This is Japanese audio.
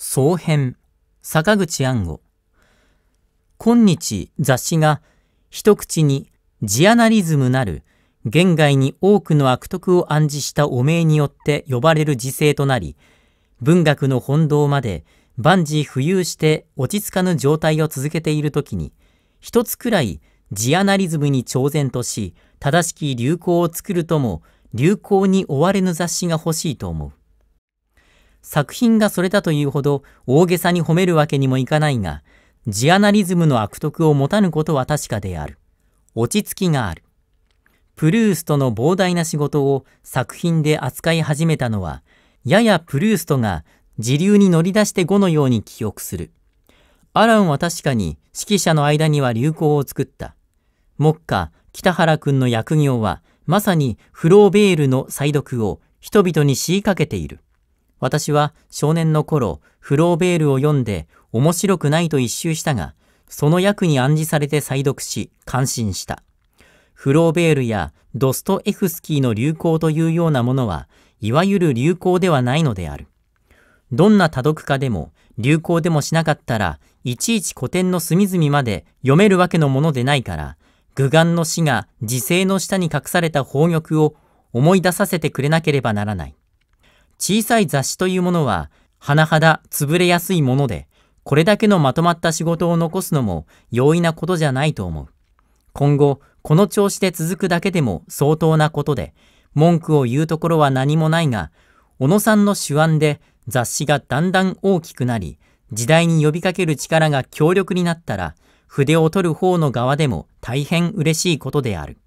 総編坂口安吾今日雑誌が一口にジアナリズムなる現外に多くの悪徳を暗示した汚名によって呼ばれる時勢となり文学の本堂まで万事浮遊して落ち着かぬ状態を続けている時に一つくらいジアナリズムに挑戦とし正しき流行を作るとも流行に追われぬ雑誌が欲しいと思う作品がそれだというほど大げさに褒めるわけにもいかないが、ジアナリズムの悪徳を持たぬことは確かである。落ち着きがある。プルーストの膨大な仕事を作品で扱い始めたのは、ややプルーストが時流に乗り出して後のように記憶する。アランは確かに指揮者の間には流行を作った。目下、北原君の役業は、まさにフローベールの再読を人々に強いかけている。私は少年の頃、フローベールを読んで面白くないと一周したが、その役に暗示されて再読し、感心した。フローベールやドストエフスキーの流行というようなものは、いわゆる流行ではないのである。どんな多読化でも、流行でもしなかったらいちいち古典の隅々まで読めるわけのものでないから、愚眼の死が時勢の下に隠された宝玉を思い出させてくれなければならない。小さい雑誌というものは、甚だ潰れやすいもので、これだけのまとまった仕事を残すのも容易なことじゃないと思う。今後、この調子で続くだけでも相当なことで、文句を言うところは何もないが、小野さんの手腕で雑誌がだんだん大きくなり、時代に呼びかける力が強力になったら、筆を取る方の側でも大変嬉しいことである。